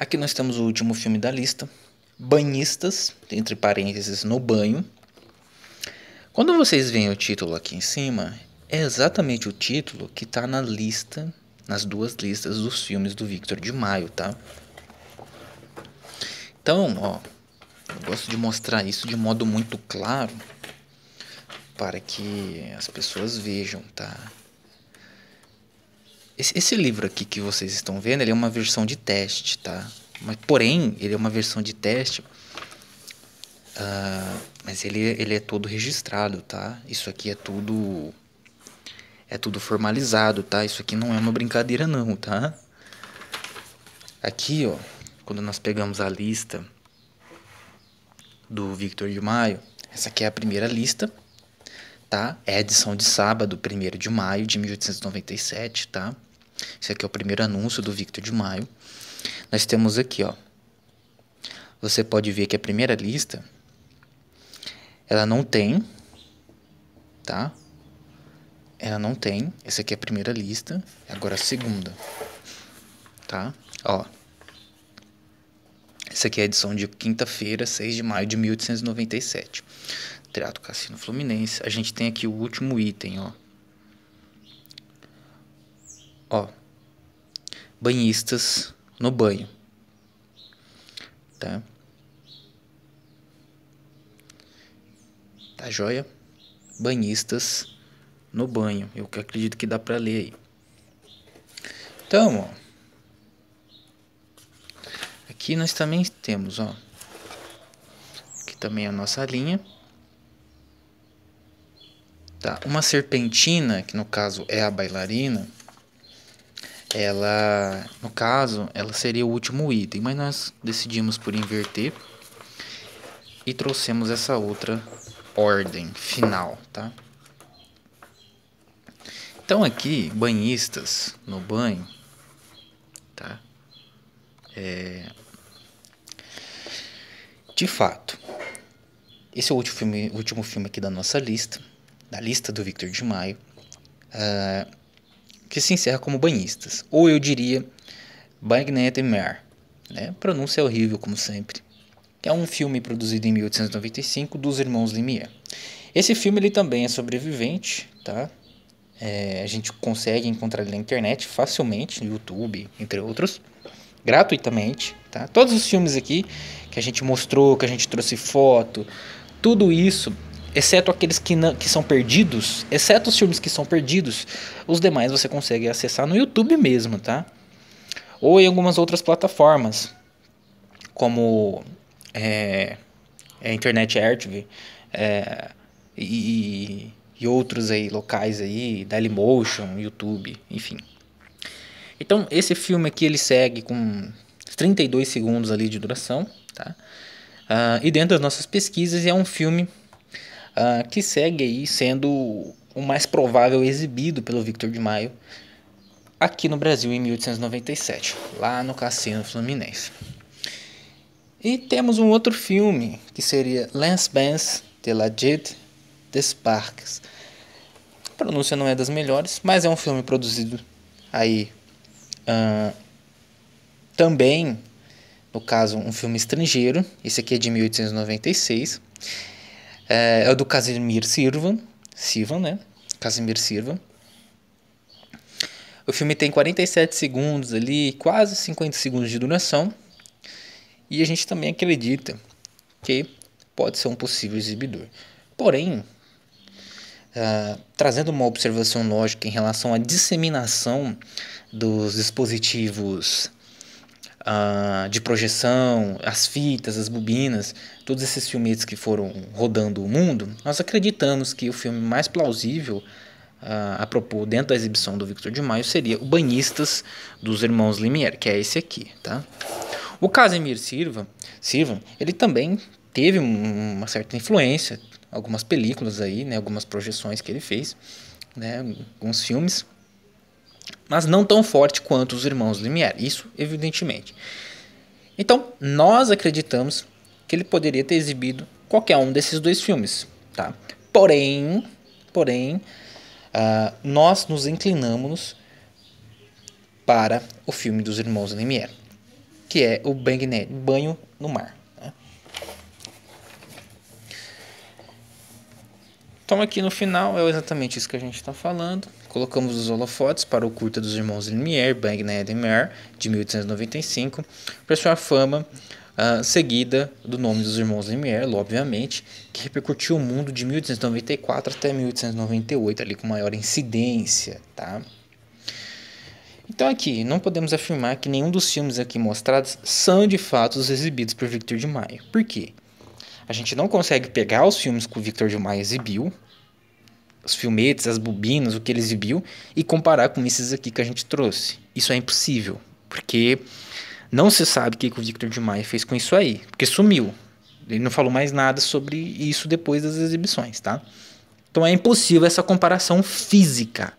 Aqui nós temos o último filme da lista, Banhistas, entre parênteses, no banho. Quando vocês veem o título aqui em cima, é exatamente o título que está na lista, nas duas listas dos filmes do Victor de Maio, tá? Então, ó, eu gosto de mostrar isso de modo muito claro para que as pessoas vejam, tá? Esse, esse livro aqui que vocês estão vendo, ele é uma versão de teste, tá? Mas, porém, ele é uma versão de teste, uh, mas ele, ele é todo registrado, tá? Isso aqui é tudo é tudo formalizado, tá? Isso aqui não é uma brincadeira não, tá? Aqui, ó, quando nós pegamos a lista do Victor de Maio, essa aqui é a primeira lista, tá? É a edição de sábado, 1 de maio de 1897, tá? Esse aqui é o primeiro anúncio do Victor de Maio. Nós temos aqui, ó. Você pode ver que a primeira lista ela não tem, tá? Ela não tem. Essa aqui é a primeira lista, agora a segunda. Tá? Ó. Essa aqui é a edição de quinta-feira, 6 de maio de 1897. Teatro Cassino Fluminense. A gente tem aqui o último item, ó. Ó, banhistas no banho. Tá? Tá joia? Banhistas no banho. Eu acredito que dá para ler aí. Então, ó. Aqui nós também temos, ó. Aqui também a nossa linha. Tá, uma serpentina, que no caso é a bailarina, ela, no caso, ela seria o último item, mas nós decidimos por inverter e trouxemos essa outra ordem final, tá? Então aqui, banhistas no banho, tá? É... De fato, esse é o último filme, último filme aqui da nossa lista, da lista do Victor de Maio. Uh, que se encerra como banhistas, ou eu diria Bagnetemer. Né? Pronúncia é horrível, como sempre. É um filme produzido em 1895 dos irmãos Lumière. Esse filme ele também é sobrevivente, tá? É, a gente consegue encontrar ele na internet facilmente, no YouTube, entre outros, gratuitamente, tá? Todos os filmes aqui que a gente mostrou, que a gente trouxe foto, tudo isso exceto aqueles que, não, que são perdidos, exceto os filmes que são perdidos, os demais você consegue acessar no YouTube mesmo, tá? Ou em algumas outras plataformas, como é, é Internet Archive é, e, e, outros aí locais aí, Dailymotion, YouTube, enfim. Então esse filme aqui ele segue com 32 segundos ali de duração, tá? Uh, e dentro das nossas pesquisas é um filme uh, que segue aí sendo o mais provável exibido pelo Victor de Maio aqui no Brasil em 1897, lá no Cassino Fluminense. E temos um outro filme que seria Lance Benz de la Jette des Parques. A pronúncia não é das melhores, mas é um filme produzido aí uh, também, no caso, um filme estrangeiro. Esse aqui é de 1896 é eh, o do Casimir Silva, Silva, né? Casimir Silva. O filme tem 47 segundos ali, quase 50 segundos de duração. E a gente também acredita que pode ser um possível exibidor. Porém, uh, trazendo uma observação lógica em relação à disseminação dos dispositivos ah, de projeção, as fitas, as bobinas, todos esses filmetes que foram rodando o mundo, nós acreditamos que o filme mais plausível ah, a propor dentro da exibição do Victor de Maio seria O Banhistas dos Irmãos Lumière, que é esse aqui, tá? O Casimir Silva, Silva, ele também teve uma certa influência, algumas películas aí, né, algumas projeções que ele fez, né, alguns filmes mas não tão forte quanto os irmãos Lumière, isso evidentemente. Então, nós acreditamos que ele poderia ter exibido qualquer um desses dois filmes, tá? Porém, porém, uh, nós nos inclinamos para o filme dos irmãos Lumière, que é o né, Banho no Mar. Né? Então aqui no final é exatamente isso que a gente está falando. Colocamos os holofotes para o curta dos irmãos Lumière, Bang Edmar, de 1895, para sua fama uh, seguida do nome dos irmãos Lumière, obviamente, que repercutiu o mundo de 1894 até 1898, ali com maior incidência, tá? Então aqui, não podemos afirmar que nenhum dos filmes aqui mostrados são de fato os exibidos por Victor de Maio. Por quê? A gente não consegue pegar os filmes que o Victor de Maio exibiu, os filmetes, as bobinas, o que ele exibiu, e comparar com esses aqui que a gente trouxe. Isso é impossível, porque não se sabe o que o Victor de Maia fez com isso aí, porque sumiu. Ele não falou mais nada sobre isso depois das exibições, tá? Então é impossível essa comparação física.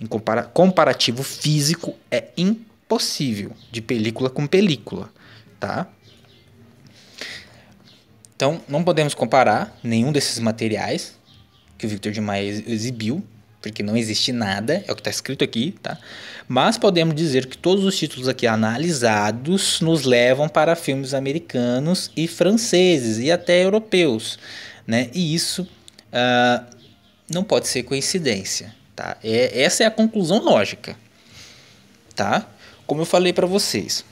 Em compara comparativo físico é impossível de película com película, tá? Então não podemos comparar nenhum desses materiais, que o Victor de Maia exibiu, porque não existe nada, é o que está escrito aqui, tá? Mas podemos dizer que todos os títulos aqui analisados nos levam para filmes americanos e franceses e até europeus, né? E isso uh, não pode ser coincidência, tá? É, essa é a conclusão lógica, tá? Como eu falei para vocês,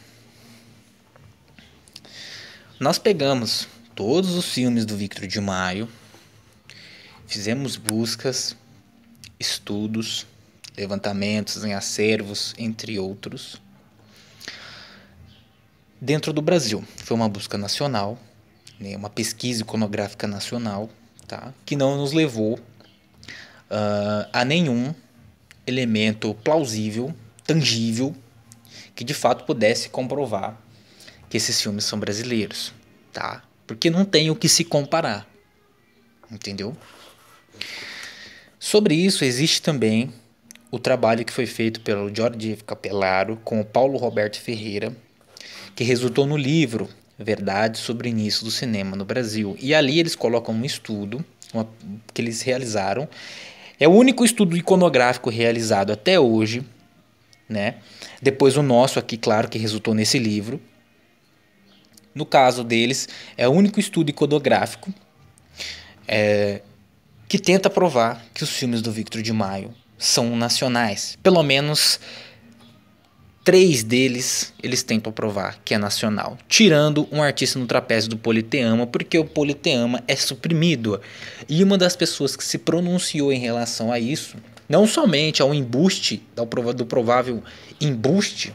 nós pegamos todos os filmes do Victor de Maio Fizemos buscas, estudos, levantamentos em acervos, entre outros. Dentro do Brasil, foi uma busca nacional, né, uma pesquisa iconográfica nacional, tá, que não nos levou uh, a nenhum elemento plausível, tangível, que de fato pudesse comprovar que esses filmes são brasileiros, tá? Porque não tem o que se comparar, entendeu? Sobre isso existe também o trabalho que foi feito pelo Jorge Capelaro com o Paulo Roberto Ferreira, que resultou no livro Verdade sobre o Início do Cinema no Brasil. E ali eles colocam um estudo uma, que eles realizaram. É o único estudo iconográfico realizado até hoje, né? Depois o nosso aqui, claro, que resultou nesse livro. No caso deles, é o único estudo iconográfico é, que tenta provar que os filmes do Victor de Maio são nacionais. Pelo menos três deles eles tentam provar que é nacional, tirando um artista no trapézio do Politeama, porque o Politeama é suprimido. E uma das pessoas que se pronunciou em relação a isso, não somente ao embuste, do provável embuste,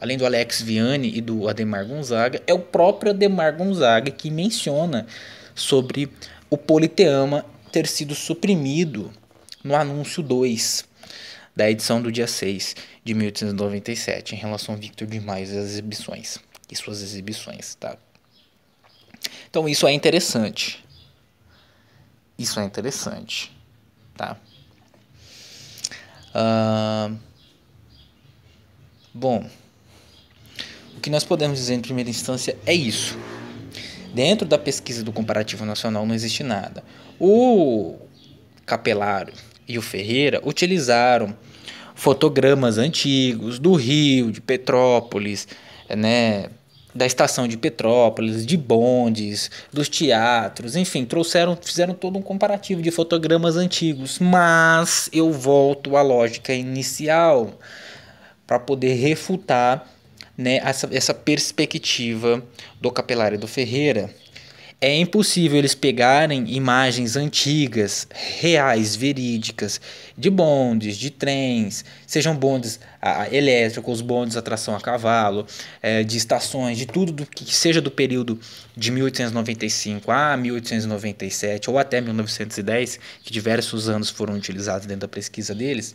além do Alex Vianney e do Ademar Gonzaga, é o próprio Ademar Gonzaga que menciona sobre o Politeama ter sido suprimido no anúncio 2 da edição do dia 6 de 1897 em relação a Victor de Maio e as exibições e suas exibições, tá? Então isso é interessante. Isso é interessante, tá? Uh, bom, o que nós podemos dizer em primeira instância é isso. Dentro da pesquisa do comparativo nacional não existe nada. O Capelaro e o Ferreira utilizaram fotogramas antigos do Rio, de Petrópolis, né, da estação de Petrópolis, de bondes, dos teatros, enfim, trouxeram, fizeram todo um comparativo de fotogramas antigos, mas eu volto à lógica inicial para poder refutar né, essa, essa perspectiva do Capelário do Ferreira. É impossível eles pegarem imagens antigas, reais, verídicas, de bondes, de trens, sejam bondes a, elétricos, bondes a tração a cavalo, é, de estações, de tudo do, que seja do período de 1895 a 1897 ou até 1910, que diversos anos foram utilizados dentro da pesquisa deles,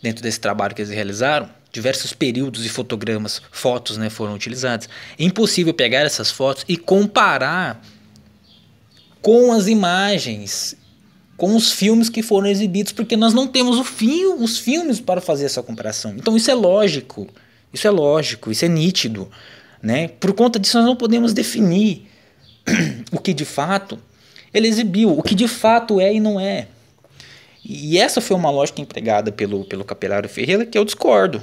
dentro desse trabalho que eles realizaram diversos períodos e fotogramas, fotos né, foram utilizadas. É impossível pegar essas fotos e comparar com as imagens, com os filmes que foram exibidos, porque nós não temos fio, os filmes para fazer essa comparação. Então isso é lógico, isso é lógico, isso é nítido. Né? Por conta disso, nós não podemos definir o que de fato ele exibiu, o que de fato é e não é. E essa foi uma lógica empregada pelo, pelo Capelário Ferreira que eu discordo.